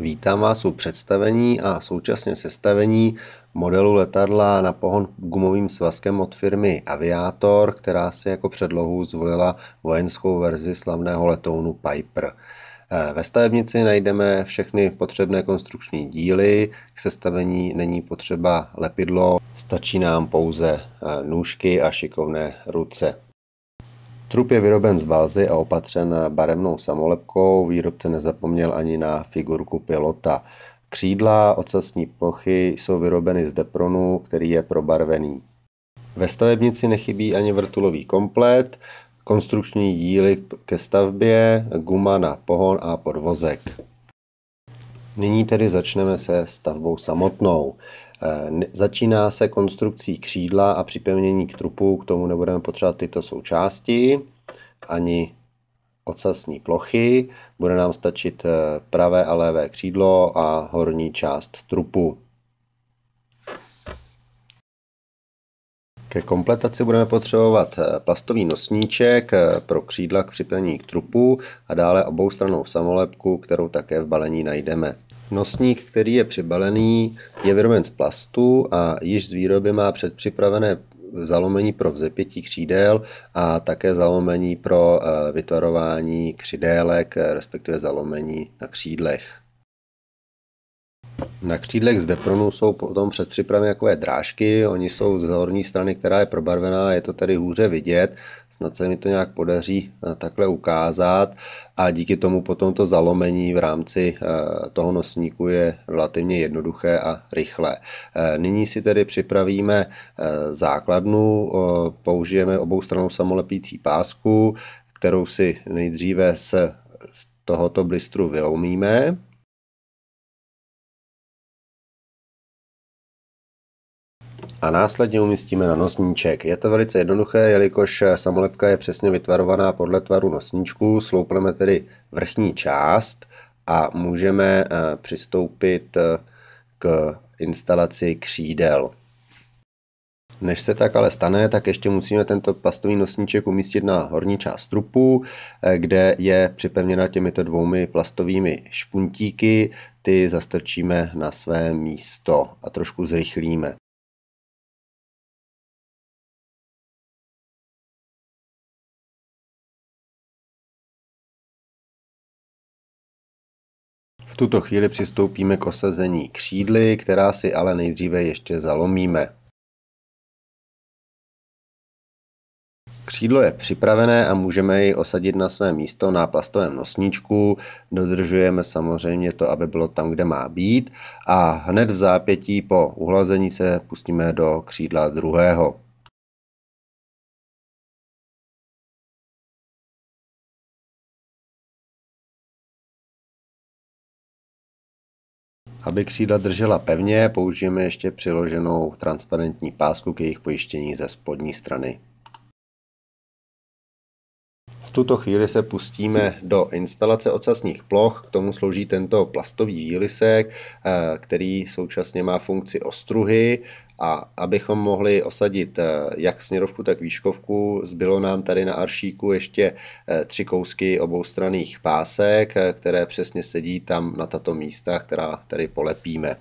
Vítám vás u představení a současně sestavení modelu letadla na pohon gumovým svazkem od firmy Aviator, která si jako předlohu zvolila vojenskou verzi slavného letounu Piper. Eh, ve stavebnici najdeme všechny potřebné konstrukční díly, k sestavení není potřeba lepidlo, stačí nám pouze eh, nůžky a šikovné ruce. Trup je vyroben z vázy a opatřen barevnou samolepkou. Výrobce nezapomněl ani na figurku pilota. Křídla ocasní plochy jsou vyrobeny z depronu, který je probarvený. Ve stavebnici nechybí ani vrtulový komplet, konstrukční díly ke stavbě, guma na pohon a podvozek. Nyní tedy začneme se stavbou samotnou. Začíná se konstrukcí křídla a připevnění k trupu, k tomu nebudeme potřebovat tyto součásti, ani ocasní plochy, bude nám stačit eh, pravé a levé křídlo a horní část trupu. Ke kompletaci budeme potřebovat eh, plastový nosníček eh, pro křídla k připevnění k trupu a dále oboustranou samolepku, kterou také v balení najdeme. Nosník, který je přibalený, je vyroben z plastu a již z výroby má předpřipravené zalomení pro vzepětí křídel a také zalomení pro eh, vytvarování křidélek, eh, respektive zalomení na křídlech. Na křídlech z Depronu jsou potom před přípravy takové drážky, oni jsou z horní strany, která je probarvená, je to tedy hůře vidět, snad se mi to nějak podaří eh, takhle ukázat a díky tomu potom to zalomení v rámci eh, toho nosníku je relativně jednoduché a rychlé. Eh, nyní si tedy připravíme základnu, použijeme obou stranou samolepící pásku, kterou si nejdříve z tohoto blistru vyloumíme a následně umístíme na nosníček. Je to velice jednoduché, jelikož samolepka je přesně vytvarovaná podle tvaru nosníčku. Sloupneme tedy vrchní část a můžeme eh, přistoupit eh, k instalaci křídel. Než se tak ale stane, tak ještě musíme tento plastový nosníček umístit na horní část trupu, eh, kde je připevněna těmito dvoumi plastovými špuntíky. Ty zastrčíme na své místo a trošku zrychlíme. tuto chvíli přistoupíme k osazení křídly, která si ale nejdříve ještě zalomíme. Křídlo je připravené a můžeme ji osadit na své místo na plastovém nosníčku. Dodržujeme samozřejmě to, aby bylo tam, kde má být. A hned v zápětí po uhlazení se pustíme do křídla druhého. Aby křídla držela pevně, použijeme ještě přiloženou transparentní pásku k jejich pojištění ze spodní strany. V tuto chvíli se pustíme do instalace ocasních ploch, k tomu slouží tento plastový výlisek, eh, který současně má funkci ostruhy a abychom mohli osadit eh, jak směrovku, tak výškovku, zbylo nám tady na aršíku ještě eh, tři kousky oboustraných pásek, které přesně sedí tam na tato místa, která tady polepíme.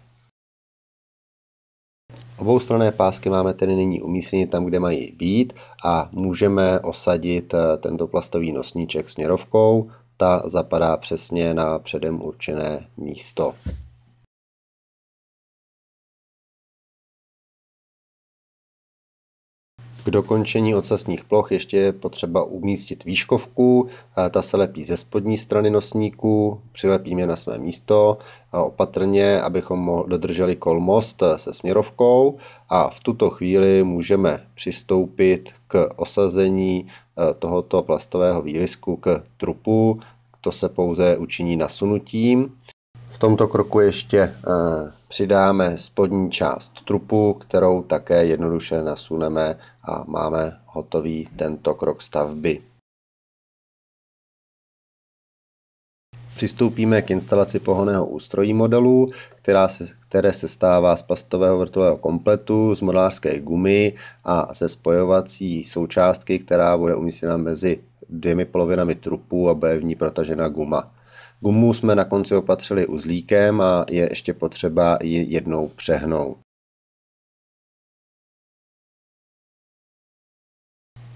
Oboustranné pásky máme tedy nyní umístěny tam, kde mají být a můžeme osadit eh, tento plastový nosníček směrovkou. Ta zapadá přesně na předem určené místo. K dokončení ocasních ploch ještě je potřeba umístit výškovku, ta se lepí ze spodní strany nosníku, přilepíme na své místo a opatrně, abychom dodrželi kolmost se směrovkou a v tuto chvíli můžeme přistoupit k osazení e, tohoto plastového výlisku k trupu, to se pouze učiní nasunutím v tomto kroku ještě eh, přidáme spodní část trupu, kterou také jednoduše nasuneme a máme hotový tento krok stavby. Přistoupíme k instalaci pohoného ústrojí modelu, která se, které se stává z plastového vrtulového kompletu, z modelářské gumy a ze spojovací součástky, která bude umístěna mezi dvěmi polovinami trupu a bude v ní protažena guma. Gumu jsme na konci opatřili uzlíkem a je ještě potřeba ji jednou přehnout.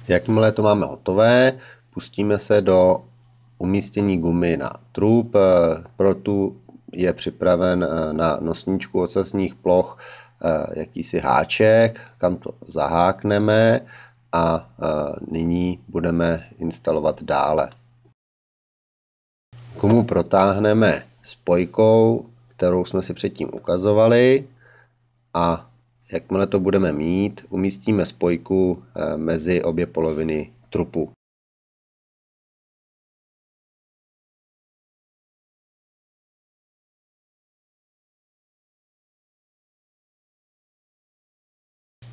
Jakmile to máme hotové, pustíme se do umístění gumy na trup. Pro tu je připraven eh, na nosníčku ocasních ploch eh, jakýsi háček, kam to zahákneme a eh, nyní budeme instalovat dále komu protáhneme spojkou, kterou jsme si předtím ukazovali a jakmile to budeme mít, umístíme spojku eh, mezi obě poloviny trupu.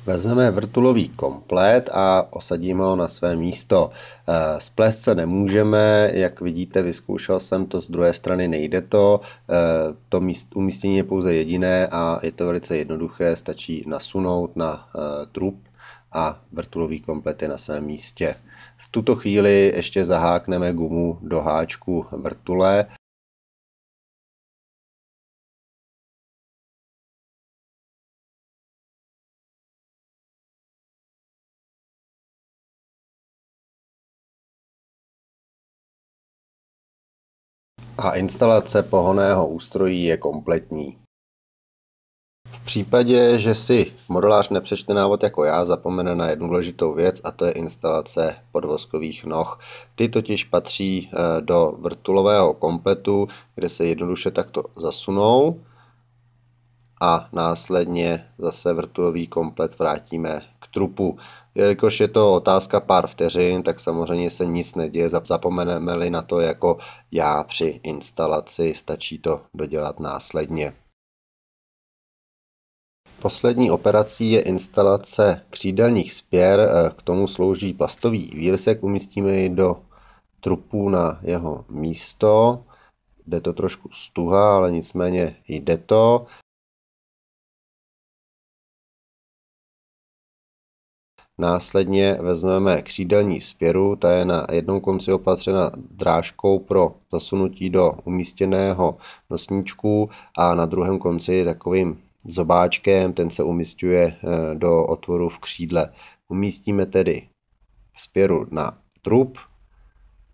Vezmeme vrtulový komplet a osadíme ho na své místo. Eh, splést se nemůžeme, jak vidíte, vyzkoušel jsem to z druhé strany, nejde to. Eh, to umístění je pouze jediné a je to velice jednoduché, stačí nasunout na eh, trup a vrtulový komplet je na svém místě. V tuto chvíli ještě zahákneme gumu do háčku vrtule a instalace pohoného ústrojí je kompletní. V případě, že si modelář nepřečte návod jako já, zapomene na jednu důležitou věc a to je instalace podvozkových noh. Ty totiž patří eh, do vrtulového kompletu, kde se jednoduše takto zasunou a následně zase vrtulový komplet vrátíme k trupu. Jelikož je to otázka pár vteřin, tak samozřejmě se nic neděje, zapomeneme-li na to jako já při instalaci, stačí to dodělat následně. Poslední operací je instalace křídelních spěr, eh, k tomu slouží plastový výrsek, umístíme ji do trupu na jeho místo. Jde to trošku stuha, ale nicméně jde to. Následně vezmeme křídelní spěru, ta je na jednom konci opatřena drážkou pro zasunutí do umístěného nosníčku a na druhém konci takovým zobáčkem, ten se umístuje eh, do otvoru v křídle. Umístíme tedy spěru na trup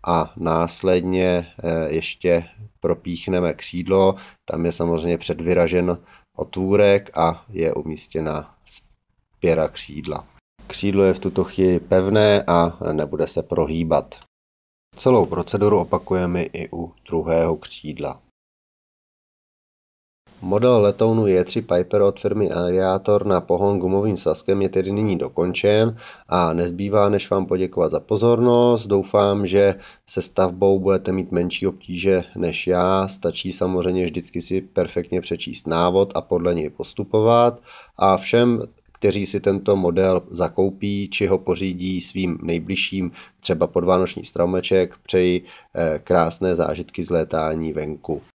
a následně eh, ještě propíchneme křídlo, tam je samozřejmě předvyražen otvůrek a je umístěna spěra křídla. Křídlo je v tuto chvíli pevné a nebude se prohýbat. Celou proceduru opakujeme i u druhého křídla. Model letounu J3 Piper od firmy Aviator na pohon gumovým svazkem je tedy nyní dokončen a nezbývá, než vám poděkovat za pozornost. Doufám, že se stavbou budete mít menší obtíže než já. Stačí samozřejmě vždycky si perfektně přečíst návod a podle něj postupovat. A všem kteří si tento model zakoupí či ho pořídí svým nejbližším, třeba podvánoční stromeček. Přeji eh, krásné zážitky z létání venku.